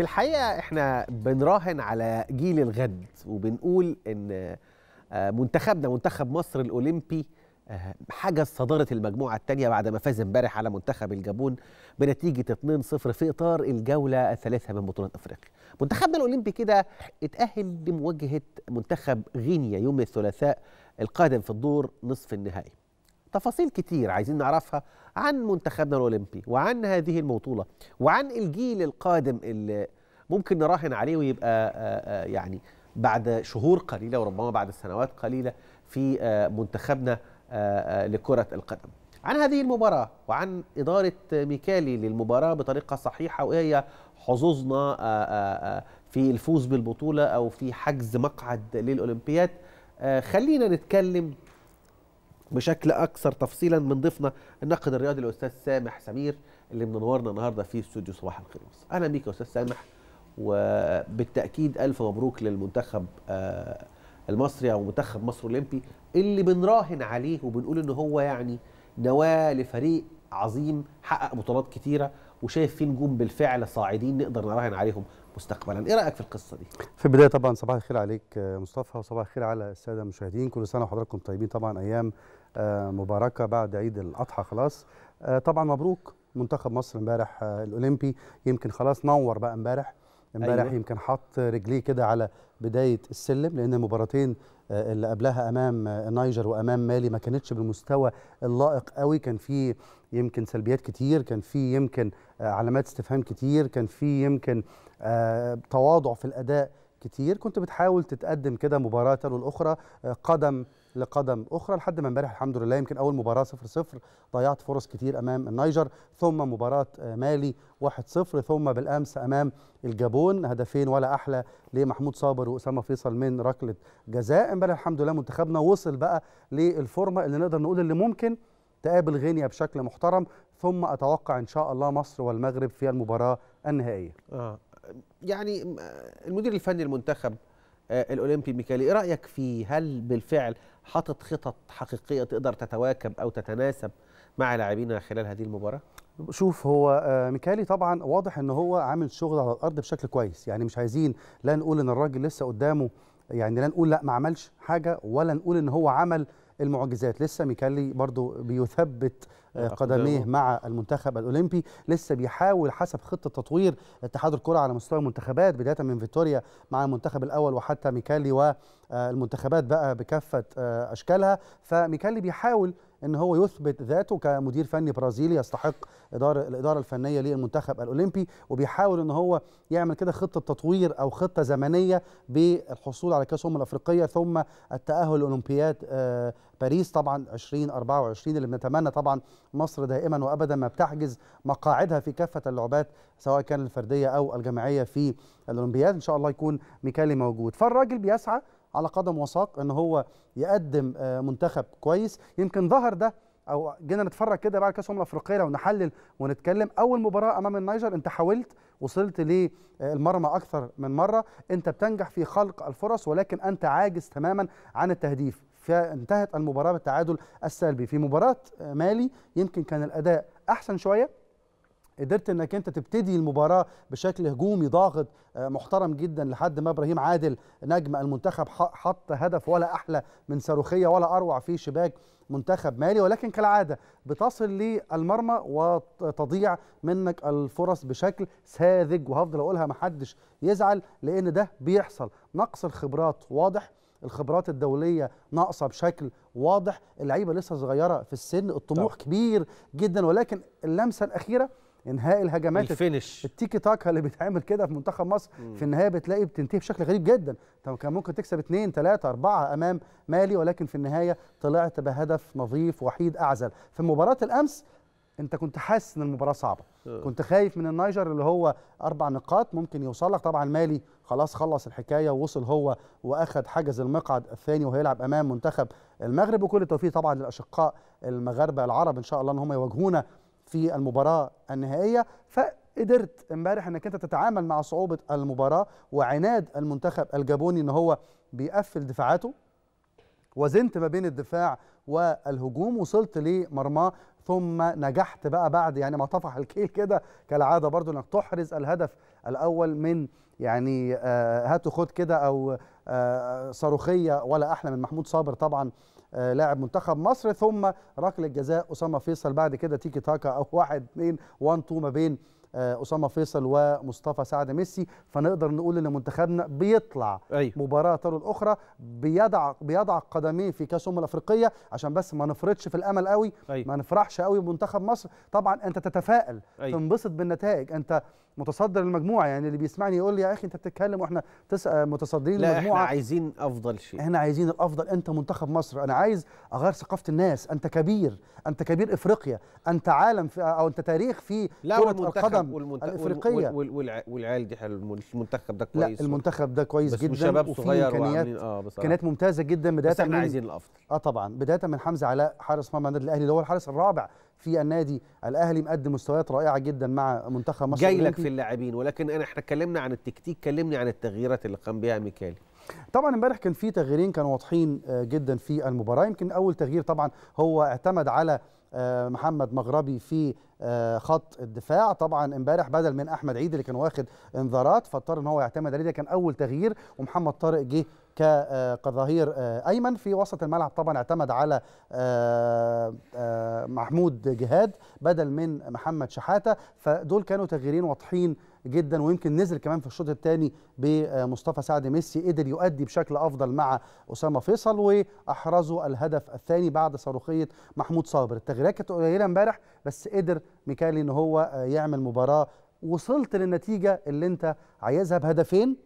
في الحقيقه احنا بنراهن على جيل الغد وبنقول ان آه، منتخبنا منتخب مصر الاولمبي حاجه صداره المجموعه الثانيه بعد ما فاز امبارح على منتخب الجابون بنتيجه 2-0 في اطار الجوله الثالثه من بطوله افريقيا. منتخبنا الاولمبي كده اتاهل لمواجهه منتخب غينيا يوم الثلاثاء القادم في الدور نصف النهائي. تفاصيل كتير عايزين نعرفها عن منتخبنا الأولمبي وعن هذه البطولة وعن الجيل القادم اللي ممكن نراهن عليه ويبقى آه، آه، يعني بعد شهور قليلة وربما بعد سنوات قليلة في آه، منتخبنا لكرة القدم عن هذه المباراة وعن إدارة ميكالي للمباراة بطريقة صحيحة وايه هي حظوظنا في الفوز بالبطولة أو في حجز مقعد للأولمبياد خلينا نتكلم بشكل اكثر تفصيلا من ضيفنا الناقد الرياضي الاستاذ سامح سمير اللي منورنا النهارده في استوديو صباح الخير اهلا بيك يا استاذ سامح وبالتاكيد الف مبروك للمنتخب آه، المصري او منتخب مصر الاولمبي اللي بنراهن عليه وبنقول ان هو يعني نواه لفريق عظيم حقق بطولات كتيره وشايف فيه نجوم بالفعل صاعدين نقدر نراهن عليهم مستقبلا ايه رايك في القصه دي في البدايه طبعا صباح الخير عليك آه، مصطفى وصباح الخير على الساده المشاهدين كل سنه وحضراتكم طيبين طبعا ايام آه، مباركه بعد عيد الاضحى خلاص آه، طبعا مبروك منتخب مصر امبارح آه، الاولمبي يمكن خلاص نور بقى امبارح امبارح أيوة. يمكن حط رجليه كده على بدايه السلم لان المباراتين اللي قبلها امام نايجر وامام مالي ما كانتش بالمستوى اللائق قوي كان في يمكن سلبيات كتير كان في يمكن علامات استفهام كتير كان في يمكن تواضع في الاداء كتير كنت بتحاول تتقدم كده مباراه تلو الاخرى قدم لقدم اخرى لحد ما امبارح الحمد لله يمكن اول مباراه 0 0 ضيعت فرص كتير امام النيجر ثم مباراه مالي 1 0 ثم بالامس امام الجابون هدفين ولا احلى لمحمود صابر واسامه فيصل من ركله جزاء امبارح الحمد لله منتخبنا وصل بقى للفورمه اللي نقدر نقول اللي ممكن تقابل غينيا بشكل محترم ثم اتوقع ان شاء الله مصر والمغرب في المباراه النهائيه آه. يعني المدير الفني المنتخب آه، الاولمبي ميكالي ايه رايك فيه هل بالفعل حاطط خطط حقيقيه تقدر تتواكب او تتناسب مع لاعبينا خلال هذه المباراه شوف هو آه، ميكالي طبعا واضح ان هو عامل شغل على الارض بشكل كويس يعني مش عايزين لا نقول ان الراجل لسه قدامه يعني لا نقول لا ما عملش حاجه ولا نقول ان هو عمل المعجزات لسه ميكالي برضو بيثبت آه، قدميه مع المنتخب الاولمبي لسه بيحاول حسب خطه تطوير اتحاد الكره على مستوى المنتخبات بدايه من فيتوريا مع المنتخب الاول وحتى ميكالي والمنتخبات آه، بقى بكافه آه، اشكالها فميكالي بيحاول ان هو يثبت ذاته كمدير فني برازيلي يستحق اداره الاداره الفنيه للمنتخب الاولمبي وبيحاول ان هو يعمل كده خطه تطوير او خطه زمنيه بالحصول على كاس الامم الافريقيه ثم التاهل لاولمبياد آه، باريس طبعا 2024 اللي بنتمنى طبعا مصر دائما وابدا ما بتحجز مقاعدها في كافه اللعبات سواء كان الفرديه او الجماعيه في الاولمبياد ان شاء الله يكون ميكالي موجود فالراجل بيسعى على قدم وساق ان هو يقدم آه، منتخب كويس يمكن ظهر ده او جينا نتفرج كده بعد كاس امم افريقيا لو نحلل ونتكلم اول مباراه امام النيجر انت حاولت وصلت للمرمى آه، اكثر من مره انت بتنجح في خلق الفرص ولكن انت عاجز تماما عن التهديف فانتهت المباراه بالتعادل السلبي في مباراه آه، مالي يمكن كان الاداء احسن شويه قدرت انك انت تبتدي المباراه بشكل هجومي ضاغط آه، محترم جدا لحد ما ابراهيم عادل نجم المنتخب حط هدف ولا احلى من صاروخيه ولا اروع في شباك منتخب مالي ولكن كالعاده بتصل للمرمى وتضيع منك الفرص بشكل ساذج وهفضل اقولها محدش يزعل لان ده بيحصل نقص الخبرات واضح الخبرات الدوليه ناقصه بشكل واضح اللعيبه لسه صغيره في السن الطموح طبعا. كبير جدا ولكن اللمسه الاخيره انهاء الهجمات الفينش التيكي تاكا اللي بيتعمل كده في منتخب مصر مم. في النهايه بتلاقي بتنتهي بشكل غريب جدا طب كان ممكن تكسب 2 3 4 امام مالي ولكن في النهايه طلعت بهدف نظيف وحيد اعزل في مباراه الامس انت كنت حاسس ان المباراه صعبه آه. كنت خايف من النيجر اللي هو اربع نقاط ممكن يوصل لك طبعا مالي خلاص خلص الحكايه ووصل هو واخد حجز المقعد الثاني وهيلعب امام منتخب المغرب وكل التوفيق طبعا للاشقاء المغاربه العرب ان شاء الله ان هم يواجهونا في المباراه النهائيه فقدرت امبارح انك انت تتعامل مع صعوبه المباراه وعناد المنتخب الجابوني ان هو بيقفل دفاعاته وزنت ما بين الدفاع والهجوم وصلت لمرماه ثم نجحت بقى بعد يعني ما طفح الكيل كده كالعاده برضو انك تحرز الهدف الاول من يعني آه، هاتوا خد كده او آه، صاروخيه ولا احلى من محمود صابر طبعا آه، لاعب منتخب مصر ثم ركله جزاء اسامه فيصل بعد كده تيكي تاكا او واحد اثنين وان تو ما بين آه، اسامه فيصل ومصطفى سعد ميسي فنقدر نقول ان منتخبنا بيطلع أيوه. مباراه تلو الاخرى بيضع بيضع قدميه في كاس الامم الافريقيه عشان بس ما نفرطش في الامل قوي أيوه. ما نفرحش قوي بمنتخب مصر طبعا انت تتفائل أيوه. تنبسط بالنتائج انت متصدر المجموعه يعني اللي بيسمعني يقول لي يا اخي انت بتتكلم واحنا آه، متصدرين لا المجموعه احنا عايزين افضل شيء احنا عايزين الافضل انت منتخب مصر انا عايز اغير ثقافه الناس انت كبير انت كبير افريقيا انت عالم في او انت تاريخ في كره القدم العالم والمنت... الافريقيه والعيال دي حلو المنتخب ده كويس لا المنتخب ده كويس بس جدا وشباب صغير امكانيات اه, آه. ممتازه جدا بدايه بس احنا من... عايزين الافضل اه طبعا بدايه من حمزه علاء حارس مرمى النادي الاهلي اللي هو الحارس الرابع في النادي الاهلي مقدم مستويات رائعه جدا مع منتخب مصر جاي لك في اللاعبين ولكن انا احنا اتكلمنا عن التكتيك كلمني عن التغييرات اللي قام بها ميكالي طبعا امبارح كان في تغييرين كانوا واضحين آه، جدا في المباراه يمكن اول تغيير طبعا هو اعتمد على آه، محمد مغربي في آه، خط الدفاع طبعا امبارح بدل من احمد عيد اللي كان واخد انذارات فاضطر ان هو يعتمد عليه ده كان اول تغيير ومحمد طارق جه كظهير آه، ايمن في وسط الملعب طبعا اعتمد على محمود جهاد بدل من محمد شحاته فدول كانوا تغييرين واضحين جدا ويمكن نزل كمان في الشوط الثاني بمصطفى سعد ميسي قدر يؤدي بشكل افضل مع اسامه فيصل واحرزوا الهدف الثاني بعد صاروخيه محمود صابر التغييرات كانت قليله امبارح بس قدر ميكالي ان هو يعمل مباراه وصلت للنتيجه اللي انت عايزها بهدفين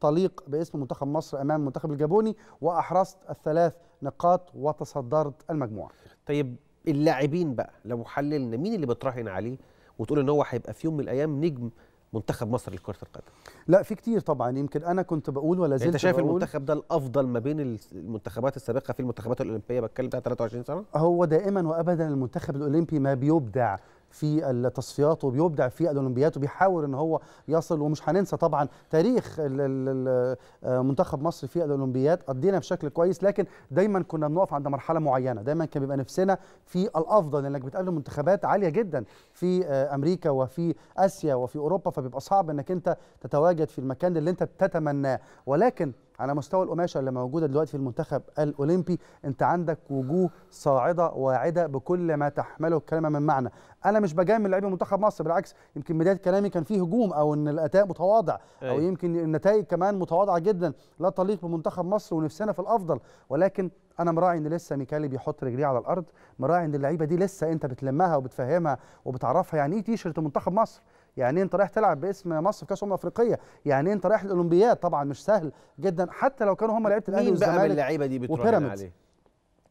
طليق باسم منتخب مصر امام المنتخب الجابوني واحرزت الثلاث نقاط وتصدرت المجموعه. طيب اللاعبين بقى لو حللنا مين اللي بتراهن عليه وتقول ان هو هيبقى في يوم من الايام نجم منتخب مصر لكره القدم لا في كتير طبعا يمكن انا كنت بقول ولا زلت انت شايف بقول المنتخب ده الافضل ما بين المنتخبات السابقه في المنتخبات الاولمبيه بتكلم بتاع 23 سنه هو دائما وابدا المنتخب الاولمبي ما بيبدع في التصفيات وبيبدع في الاولمبيات وبيحاول ان هو يصل ومش هننسى طبعا تاريخ آه، منتخب مصر في الاولمبيات قضينا بشكل كويس لكن دايما كنا بنقف عند مرحله معينه دايما كان بيبقى نفسنا في الافضل لانك بتقابل منتخبات عاليه جدا في آه، امريكا وفي اسيا وفي اوروبا فبيبقى صعب انك انت تتواجد في المكان اللي انت تتمناه ولكن على مستوى القماشه اللي موجوده دلوقتي في المنتخب الاولمبي انت عندك وجوه صاعده واعده بكل ما تحمله الكلمه من معنى انا مش بجامل لعيبه منتخب مصر بالعكس يمكن بدايه كلامي كان فيه هجوم او ان الاداء متواضع او أيوه. يمكن النتائج كمان متواضعه جدا لا تليق بمنتخب مصر ونفسنا في الافضل ولكن انا مراعي ان لسه ميكالي بيحط رجليه على الارض مراعي ان اللعيبه دي لسه انت بتلمها وبتفهمها وبتعرفها يعني ايه تيشرت منتخب مصر يعني انت رايح تلعب باسم مصر في كاس امم افريقيه يعني انت رايح الاولمبياد طبعا مش سهل جدا حتى لو كانوا هم لعيبه الاهلي والزمالك مين بقى اللعيبه دي بتراهن عليه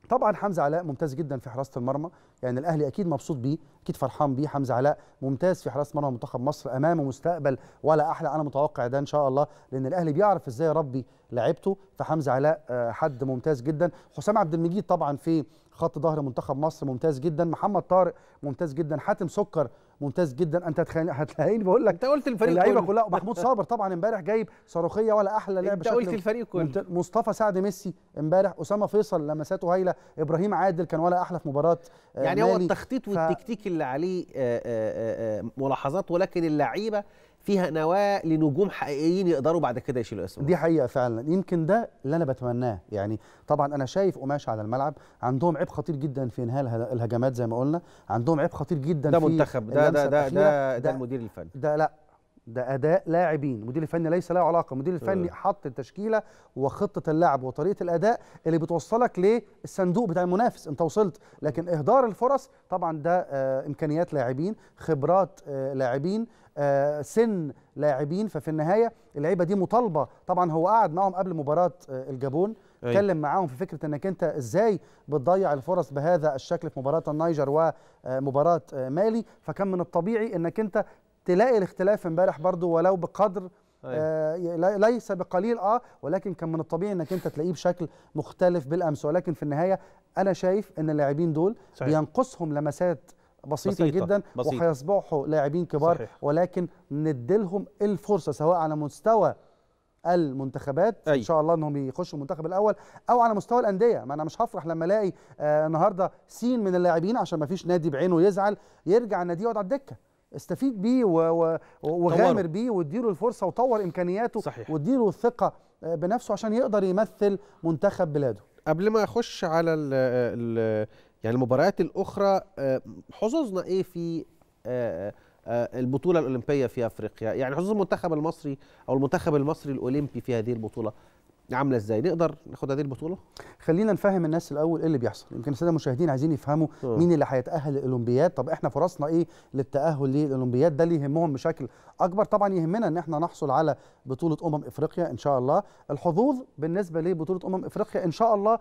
طبعا حمزه علاء ممتاز جدا في حراسه المرمى يعني الاهلي اكيد مبسوط بيه اكيد فرحان بيه حمزه علاء ممتاز في حراسه مرمى منتخب مصر امامه مستقبل ولا احلى انا متوقع ده ان شاء الله لان الاهلي بيعرف ازاي يربي لعيبته فحمزه علاء آه، حد ممتاز جدا حسام عبد المجيد طبعا في خط ظهر منتخب مصر ممتاز جدا محمد طارق ممتاز جدا حاتم سكر ممتاز جدا انت هتلاقيني بقول لك انت قلت الفريق كله اللعيبه كلها محمود صابر طبعا امبارح جايب صاروخيه ولا احلى لعب انت قلت الفريق كله مصطفى سعد ميسي امبارح اسامه فيصل لمساته هايله ابراهيم عادل كان ولا احلى في مباراه آه، يعني هو التخطيط ف... والتكتيك اللي عليه آه، آه، ملاحظات ولكن اللعيبه فيها نواه لنجوم حقيقيين يقدروا بعد كده يشيلوا اسمه دي حقيقه فعلا يمكن ده اللي انا بتمناه يعني طبعا انا شايف قماش على الملعب عندهم عيب خطير جدا في انهاء الهجمات زي ما قلنا عندهم عيب خطير جدا ده في منتخب ده ده ده, ده ده ده المدير الفني ده لا ده اداء لاعبين المدير الفني ليس له علاقه المدير الفني آه. حط التشكيله وخطه اللعب وطريقه الاداء اللي بتوصلك للصندوق بتاع المنافس انت وصلت لكن اهدار الفرص طبعا ده آه امكانيات لاعبين خبرات آه لاعبين آه سن لاعبين ففي النهايه اللعيبه دي مطالبه طبعا هو قعد معاهم قبل مباراه آه، الجابون اتكلم معاهم في فكره انك انت ازاي بتضيع الفرص بهذا الشكل في مباراه النيجر ومباراه آه، مالي فكان من الطبيعي انك انت تلاقي الاختلاف امبارح برضو ولو بقدر طيب. آه ليس بقليل اه ولكن كان من الطبيعي انك انت تلاقيه بشكل مختلف بالامس ولكن في النهايه انا شايف ان اللاعبين دول صحيح. بينقصهم لمسات بسيطة, بسيطة جدا بسيطة. وهيصبحوا لاعبين كبار صحيح. ولكن نديلهم الفرصة سواء على مستوى المنتخبات أي. ان شاء الله انهم يخشوا المنتخب الاول او على مستوى الانديه ما انا مش هفرح لما الاقي آه النهارده سين من اللاعبين عشان ما فيش نادي بعينه يزعل يرجع النادي يقعد على الدكه استفيد بيه وغامر بيه واديله الفرصه وطور امكانياته صحيح. واديله الثقه بنفسه عشان يقدر يمثل منتخب بلاده قبل ما اخش على الـ الـ يعني المباريات الاخرى آه، حظوظنا ايه في آه، آه، البطوله الاولمبيه في افريقيا يعني حظوظ المنتخب المصري او المنتخب المصري الاولمبي في هذه البطوله عامله ازاي نقدر ناخد هذه البطوله خلينا نفهم الناس الاول ايه اللي بيحصل يمكن الساده المشاهدين عايزين يفهموا أوه. مين اللي هيتاهل للاولمبياد طب احنا فرصنا ايه للتاهل للاولمبياد ده اللي يهمهم بشكل اكبر طبعا يهمنا ان احنا نحصل على بطوله امم افريقيا ان شاء الله الحظوظ بالنسبه لبطوله امم افريقيا ان شاء الله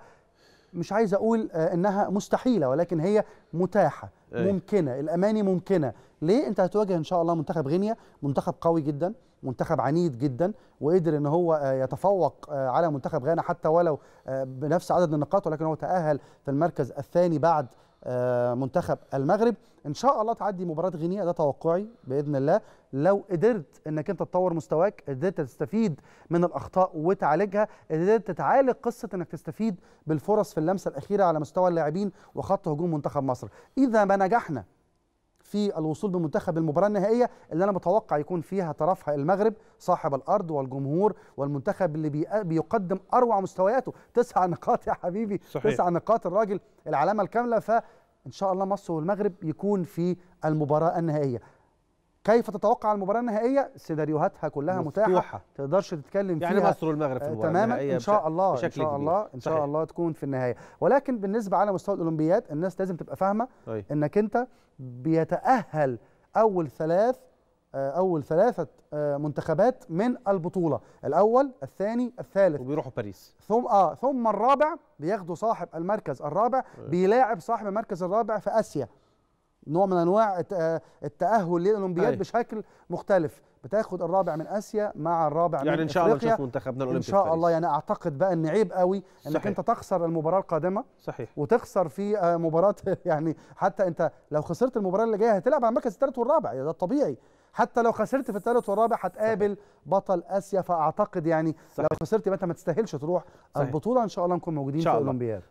مش عايز اقول آه، انها مستحيله ولكن هي متاحه ممكنه الاماني ممكنه ليه انت هتواجه ان شاء الله منتخب غينيا منتخب قوي جدا منتخب عنيد جدا وقدر ان هو آه، يتفوق آه، على منتخب غانا حتى ولو آه، بنفس عدد النقاط ولكن هو تاهل في المركز الثاني بعد منتخب المغرب ان شاء الله تعدي مباراه غينيا ده توقعي باذن الله لو قدرت انك انت تطور مستواك قدرت تستفيد من الاخطاء وتعالجها قدرت تتعالج قصه انك تستفيد بالفرص في اللمسه الاخيره على مستوى اللاعبين وخط هجوم منتخب مصر اذا ما نجحنا في الوصول بمنتخب المباراه النهائيه اللي انا متوقع يكون فيها طرفها المغرب صاحب الارض والجمهور والمنتخب اللي بيقدم اروع مستوياته تسع نقاط يا حبيبي صحيح. تسع نقاط الراجل العلامه الكامله ف ان شاء الله مصر والمغرب يكون في المباراه النهائيه كيف تتوقع المباراه النهائيه سيناريوهاتها كلها مفتوحة. متاحه ما تقدرش تتكلم يعني فيها يعني مصر والمغرب في تماما ان شاء الله ان شاء الله ان شاء الله تكون في النهايه ولكن بالنسبه على مستوى الاولمبياد الناس لازم تبقى فاهمه طيب. انك انت بيتاهل اول ثلاث آه، اول ثلاثه آه، منتخبات من البطوله الاول الثاني الثالث وبيروحوا باريس ثم اه ثم الرابع بياخدوا صاحب المركز الرابع طيب. بيلاعب صاحب المركز الرابع في اسيا نوع من انواع التاهل للاولمبياد بشكل مختلف بتاخد الرابع من اسيا مع الرابع يعني من ان شاء الله نشوف منتخبنا الاولمبي ان شاء الله يعني اعتقد بقى ان عيب قوي انك صحيح. انت تخسر المباراه القادمه صحيح وتخسر في آه، مباراه يعني حتى انت لو خسرت المباراه اللي جايه هتلعب على المركز الثالث والرابع يعني ده الطبيعي حتى لو خسرت في الثالث والرابع هتقابل بطل اسيا فاعتقد يعني صحيح. لو خسرت يبقى انت ما تستاهلش تروح صحيح. البطوله ان شاء الله نكون موجودين شاء الله. في الاولمبياد